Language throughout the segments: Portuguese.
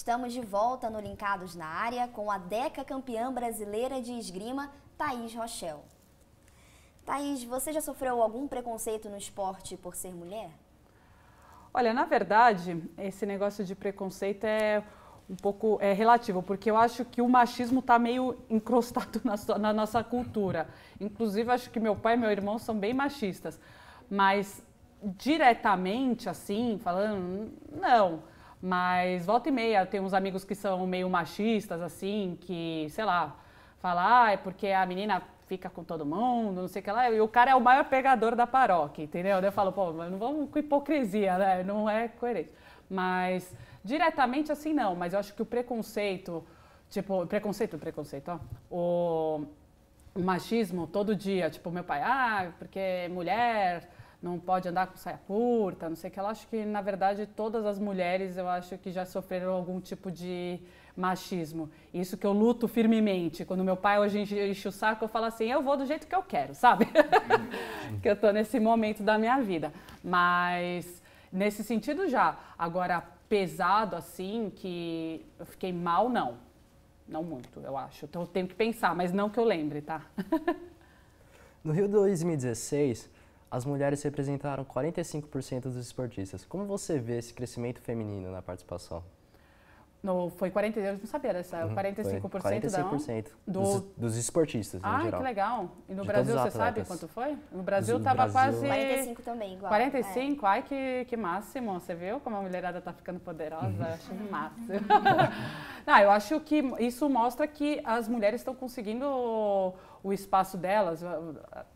Estamos de volta no Linkados na Área com a Deca campeã brasileira de esgrima, Thaís Rochel. Thaís, você já sofreu algum preconceito no esporte por ser mulher? Olha, na verdade, esse negócio de preconceito é um pouco é, relativo, porque eu acho que o machismo está meio encrostado na, so, na, nossa cultura. Inclusive, acho que meu pai e meu irmão são bem machistas. Mas diretamente, assim, falando, não. Mas volta e meia, tem uns amigos que são meio machistas, assim, que, sei lá, falar ah, é porque a menina fica com todo mundo, não sei o que lá. E o cara é o maior pegador da paróquia, entendeu? Daí eu falo, pô, mas não vamos com hipocrisia, né? Não é coerente. Mas diretamente assim não, mas eu acho que o preconceito, tipo, preconceito, preconceito, ó. O, o machismo todo dia, tipo, meu pai, ah, porque é mulher não pode andar com saia curta, não sei o que. Eu acho que, na verdade, todas as mulheres, eu acho que já sofreram algum tipo de machismo. Isso que eu luto firmemente. Quando meu pai hoje enche o saco, eu falo assim, eu vou do jeito que eu quero, sabe? que eu tô nesse momento da minha vida. Mas, nesse sentido, já. Agora, pesado assim, que eu fiquei mal, não. Não muito, eu acho. Então, eu tenho que pensar, mas não que eu lembre, tá? no Rio 2016 as mulheres representaram 45% dos esportistas. Como você vê esse crescimento feminino na participação? foi 40, eu não sabia dessa, 45%, uhum, então, do... dos, dos esportistas, ah, geral. que legal. E no de Brasil, você sabe quanto foi? No Brasil estava quase... 45 também, igual. 45? É. Ai, que, que máximo. Você viu como a mulherada está ficando poderosa? Eu acho uhum. máximo. não, eu acho que isso mostra que as mulheres estão conseguindo o espaço delas.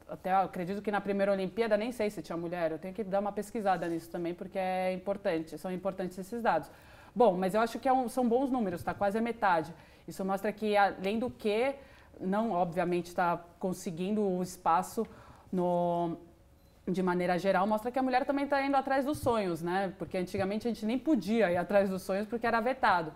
Até acredito que na primeira Olimpíada nem sei se tinha mulher. Eu tenho que dar uma pesquisada nisso também, porque é importante, são importantes esses dados. Bom, mas eu acho que é um, são bons números, está quase a metade. Isso mostra que, além do que, não, obviamente, está conseguindo o espaço no, de maneira geral, mostra que a mulher também está indo atrás dos sonhos, né? Porque antigamente a gente nem podia ir atrás dos sonhos porque era vetado.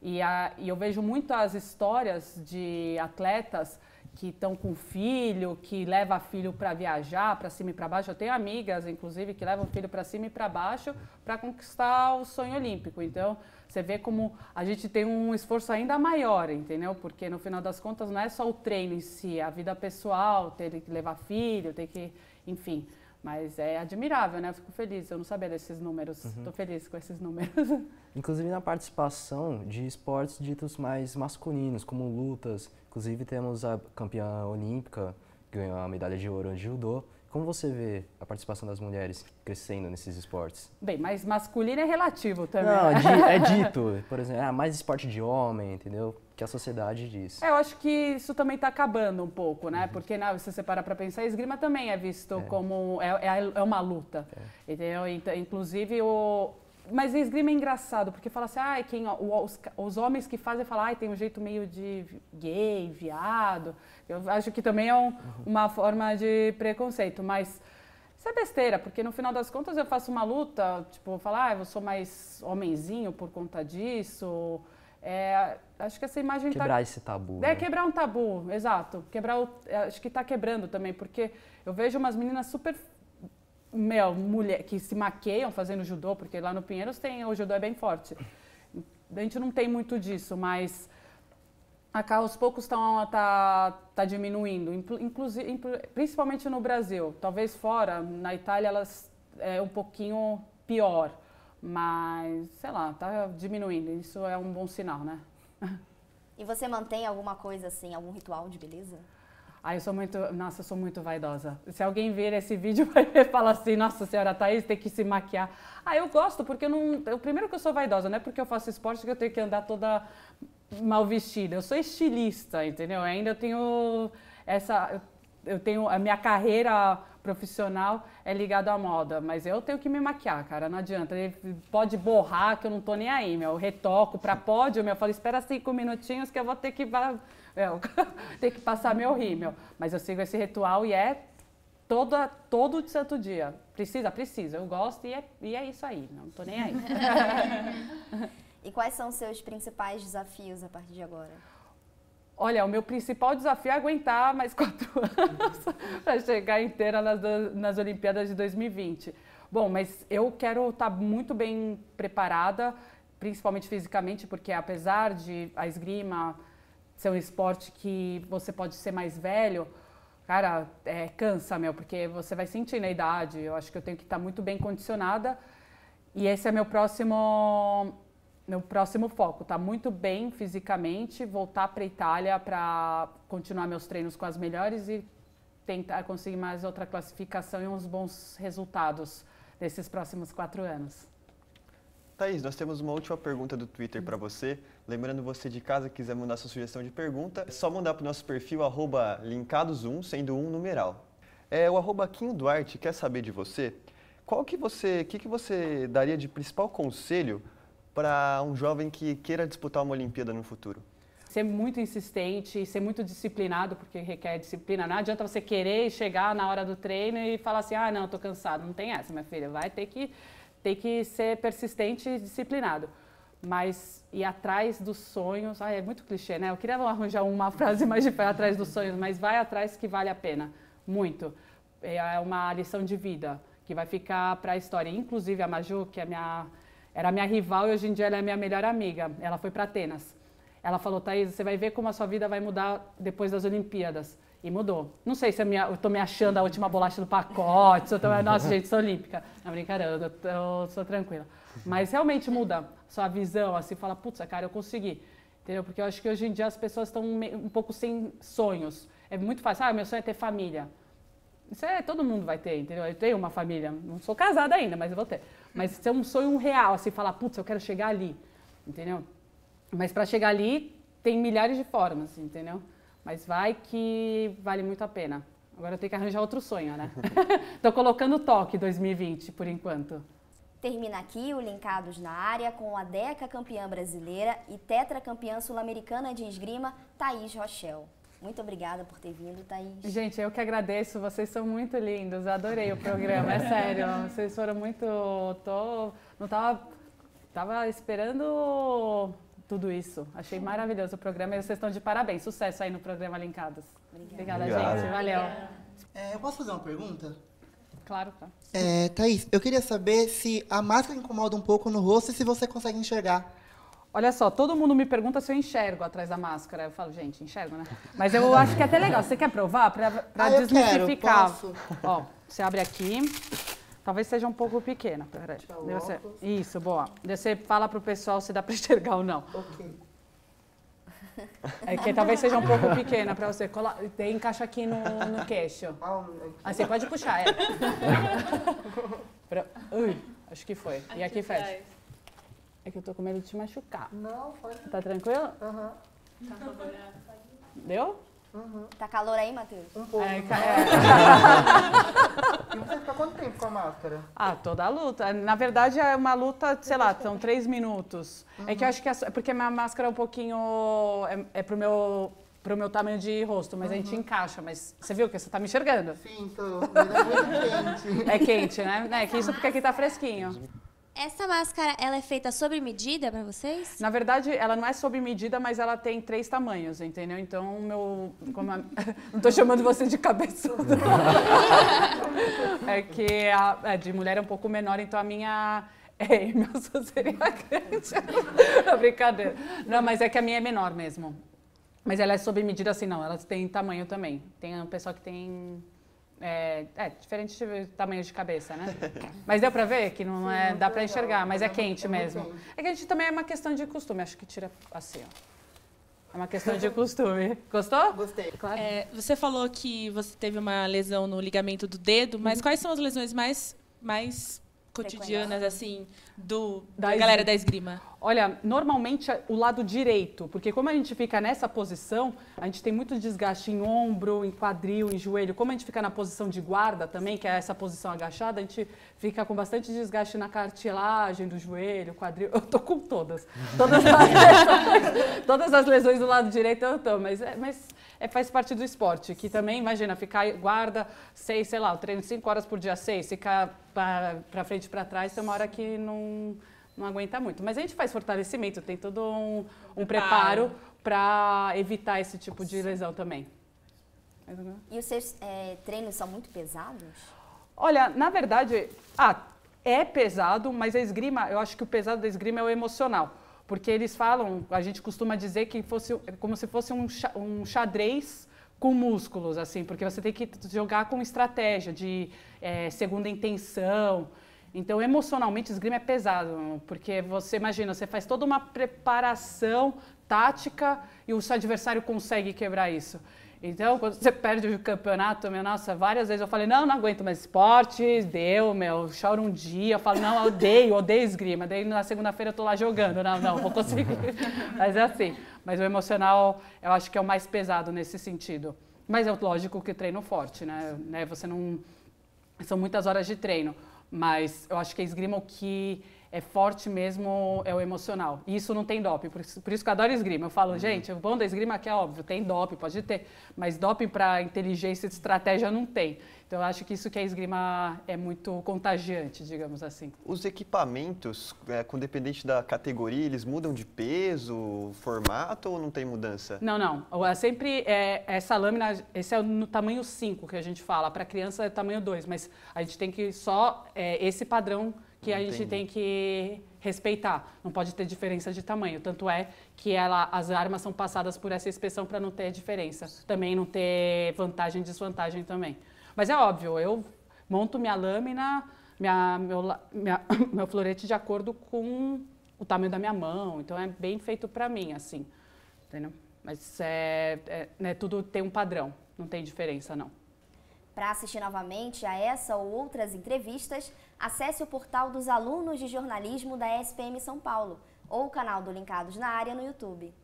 E, a, e eu vejo muito as histórias de atletas que estão com filho, que leva filho para viajar, para cima e para baixo. Eu tenho amigas, inclusive, que levam filho para cima e para baixo para conquistar o sonho olímpico. Então, você vê como a gente tem um esforço ainda maior, entendeu? Porque no final das contas não é só o treino em si, é a vida pessoal, ter que levar filho, ter que, enfim, mas é admirável, né? Eu fico feliz, eu não sabia desses números. Estou uhum. feliz com esses números. Inclusive na participação de esportes ditos mais masculinos, como lutas. Inclusive temos a campeã olímpica, que ganhou a medalha de ouro de judô, como você vê a participação das mulheres crescendo nesses esportes? Bem, mas masculino é relativo também. Não, né? é, é dito, por exemplo, é mais esporte de homem, entendeu? Que a sociedade diz. É, eu acho que isso também está acabando um pouco, né? Uhum. Porque não, se você parar para pensar, a esgrima também é visto é. como é, é, é uma luta, é. entendeu? Então, inclusive o mas esgrima é engraçado, porque fala assim, ah, quem, os, os homens que fazem falam, ah, tem um jeito meio de gay, viado. Eu acho que também é um, uhum. uma forma de preconceito, mas isso é besteira, porque no final das contas eu faço uma luta, tipo, falar, ah, eu sou mais homenzinho por conta disso. É, acho que essa imagem tá Quebrar tá... esse tabu. É, né? quebrar um tabu, exato. Quebrar o... É, acho que está quebrando também, porque eu vejo umas meninas super meu, mulher, que se maqueiam fazendo judô, porque lá no Pinheiros tem, o judô é bem forte. A gente não tem muito disso, mas a, aos poucos está tá, tá diminuindo, inclusive, principalmente no Brasil. Talvez fora, na Itália elas é um pouquinho pior, mas sei lá, está diminuindo. Isso é um bom sinal, né? E você mantém alguma coisa assim, algum ritual de beleza? Ai, ah, eu sou muito, nossa, eu sou muito vaidosa. Se alguém ver esse vídeo vai falar assim, nossa senhora, Thaís tem que se maquiar. Ah, eu gosto, porque eu não. o primeiro que eu sou vaidosa, não é porque eu faço esporte que eu tenho que andar toda mal vestida. Eu sou estilista, entendeu? Ainda eu tenho essa. Eu tenho a minha carreira profissional é ligado à moda, mas eu tenho que me maquiar, cara, não adianta. Ele pode borrar que eu não tô nem aí, meu. Eu retoco pra pódio, meu. Eu falo, espera cinco minutinhos que eu vou ter que, meu, é, ter que passar meu rímel. Mas eu sigo esse ritual e é toda, todo santo dia. Precisa, precisa. Eu gosto e é, e é isso aí, não tô nem aí. e quais são os seus principais desafios a partir de agora? Olha, o meu principal desafio é aguentar mais quatro anos para chegar inteira nas, nas Olimpíadas de 2020. Bom, mas eu quero estar tá muito bem preparada, principalmente fisicamente, porque apesar de a esgrima ser um esporte que você pode ser mais velho, cara, é, cansa, meu, porque você vai sentir na idade. Eu acho que eu tenho que estar tá muito bem condicionada. E esse é meu próximo no próximo foco está muito bem fisicamente, voltar para Itália para continuar meus treinos com as melhores e tentar conseguir mais outra classificação e uns bons resultados nesses próximos quatro anos. Thaís, nós temos uma última pergunta do Twitter para você. Lembrando você de casa quiser mandar sua sugestão de pergunta, é só mandar para o nosso perfil arroba linkados1, sendo um numeral. É, o arroba Duarte quer saber de você qual que você, que, que você daria de principal conselho para um jovem que queira disputar uma Olimpíada no futuro? Ser muito insistente, ser muito disciplinado, porque requer disciplina. Não adianta você querer chegar na hora do treino e falar assim: ah, não, estou cansado. Não tem essa, minha filha. Vai ter que, ter que ser persistente e disciplinado mas ir atrás dos sonhos. ah, é muito clichê, né? Eu queria arranjar uma frase mais de pé atrás dos sonhos, mas vai atrás que vale a pena. Muito. É, é uma lição de vida que vai ficar para a história. Inclusive a Maju, que é minha era minha rival e hoje em dia ela é minha melhor amiga. Ela foi para Atenas. Ela falou, Thaís, você vai ver como a sua vida vai mudar depois das Olimpíadas. E mudou. Não sei se eu, estou me achando a última bolacha do pacote, se eu estou. nossa, gente, sou olímpica. Não, brincadeira, eu, sou tranquila. Mas realmente muda sua visão, assim, fala, putz, cara, eu consegui. Entendeu? Porque eu acho que hoje em dia as pessoas estão um pouco sem sonhos. É muito fácil, ah, meu sonho é ter família. Isso é, todo mundo vai ter, entendeu? Eu tenho uma família, não sou casada ainda, mas eu vou ter. Mas isso é um sonho real, assim, falar, putz, eu quero chegar ali, entendeu? Mas para chegar ali, tem milhares de formas, entendeu? Mas vai que vale muito a pena. Agora eu tenho que arranjar outro sonho, né? Estou colocando toque 2020, por enquanto. Termina aqui o Linkados na Área com a Deca campeã brasileira e tetracampeã sul-americana de esgrima, Thaís Rochel muito obrigada por ter vindo, Thaís. Gente, eu que agradeço. Vocês são muito lindos. Adorei o programa, é sério. Vocês foram muito. Tô, não tava, tava esperando tudo isso. Achei maravilhoso o programa e vocês estão de parabéns. Sucesso aí no programa Linkados. Obrigada, gente. Valeu. É, eu posso fazer uma pergunta? Claro, tá. É, Thaís, eu queria saber se a máscara incomoda um pouco no rosto e se você consegue enxergar. Olha só, todo mundo me pergunta se eu enxergo atrás da máscara. Eu falo, gente, enxergo, né? Mas eu acho que é até legal. Você quer provar? Pra, pra ah, desmistificar. Eu quero, posso. Ó, você abre aqui. Talvez seja um pouco pequena. Peraí. Você... Isso, boa. Você fala pro pessoal se dá pra enxergar ou não. Ok. É que talvez seja um pouco pequena pra você. Cola... Encaixa aqui no, no queixo. Ah, ah você pode puxar, é. Ui, acho que foi. E aqui fecha. É que eu tô com medo de te machucar. Não, pode. Tá tranquilo? Aham. Uhum. Tá né? Deu? Uhum. Tá calor aí, Matheus? Um pouco. É, é. e você fica quanto tempo com a máscara? Ah, toda a luta. Na verdade, é uma luta, sei lá, são três minutos. Uhum. É que eu acho que é, é porque minha máscara é um pouquinho. É, é pro meu pro meu tamanho de rosto, mas uhum. a gente uhum. encaixa. Mas você viu que você tá me enxergando? Sim, tô. É muito quente. É quente, né? É que isso porque aqui tá fresquinho. Essa máscara, ela é feita sob medida para vocês? Na verdade, ela não é sob medida, mas ela tem três tamanhos, entendeu? Então, meu... A... não estou chamando você de cabeçudo. é que a, a é, de mulher é um pouco menor, então a minha... É, meu seria grande. brincadeira. Não, mas é que a minha é menor mesmo. Mas ela é sob medida assim, não. Ela tem tamanho também. Tem um pessoal que tem é, é diferente de tamanho de cabeça, né? Mas deu para ver que não é, Sim, é, dá para enxergar, mas é, é quente mesmo. Quente. É que a gente também é uma questão de costume, acho que tira assim, ó. É uma questão de costume. Gostou? Gostei, claro. É, você falou que você teve uma lesão no ligamento do dedo, mas uhum. quais são as lesões mais, mais cotidianas, assim, do, da, da galera da esgrima? Olha, normalmente é o lado direito, porque como a gente fica nessa posição, a gente tem muito desgaste em ombro, em quadril, em joelho. Como a gente fica na posição de guarda também, que é essa posição agachada, a gente fica com bastante desgaste na cartilagem do joelho, quadril. Eu tô com todas. Todas as lesões, todas as lesões do lado direito eu tô, mas, é, mas é, faz parte do esporte, que também, imagina, ficar guarda seis, sei lá, o treino cinco horas por dia, seis, ficar para frente e para trás, tem uma hora que não, não aguenta muito. Mas a gente faz fortalecimento, tem todo um, um preparo para evitar esse tipo de lesão também. E os seus é, treinos são muito pesados? Olha, na verdade, ah, é pesado, mas a esgrima, eu acho que o pesado da esgrima é o emocional porque eles falam, a gente costuma dizer que fosse como se fosse um, um xadrez com músculos, assim, porque você tem que jogar com estratégia de é, segunda intenção. Então, emocionalmente, esgrima é pesado, porque você imagina, você faz toda uma preparação tática e o seu adversário consegue quebrar isso. Então, quando você perde o campeonato, meu, nossa, várias vezes eu falei, não, não aguento mais esporte, deu, meu, choro um dia, eu falo, não, odeio, odeio esgrima. Daí na segunda-feira eu tô lá jogando, não, não, vou conseguir. Mas é assim. Mas o emocional, eu acho que é o mais pesado nesse sentido. Mas é lógico que treino forte, né? né? Você não. São muitas horas de treino. Mas eu acho que a esgrima é o que é forte mesmo é o emocional. E isso não tem doping, por, por isso que eu adoro esgrima. Eu falo, uhum. gente, o bom da esgrima é que é óbvio, tem doping, pode ter, mas doping para inteligência e estratégia não tem. Então eu acho que isso que a esgrima é muito contagiante, digamos assim. Os equipamentos, é, com dependente da categoria, eles mudam de peso, formato ou não tem mudança? Não, não. É sempre é, essa lâmina, esse é no tamanho 5 que a gente fala, para criança é tamanho 2, mas a gente tem que só é, esse padrão que a Entendi. gente tem que respeitar. Não pode ter diferença de tamanho. Tanto é que ela, as armas são passadas por essa inspeção para não ter diferença. Também não ter vantagem e desvantagem também. Mas é óbvio, eu monto minha lâmina, minha, meu, minha, meu florete de acordo com o tamanho da minha mão. Então é bem feito para mim, assim. Entendeu? Mas é, é né, tudo tem um padrão, não tem diferença, não. Para assistir novamente a essa ou outras entrevistas, acesse o portal dos alunos de jornalismo da SPM São Paulo ou o canal do Linkados na Área no YouTube.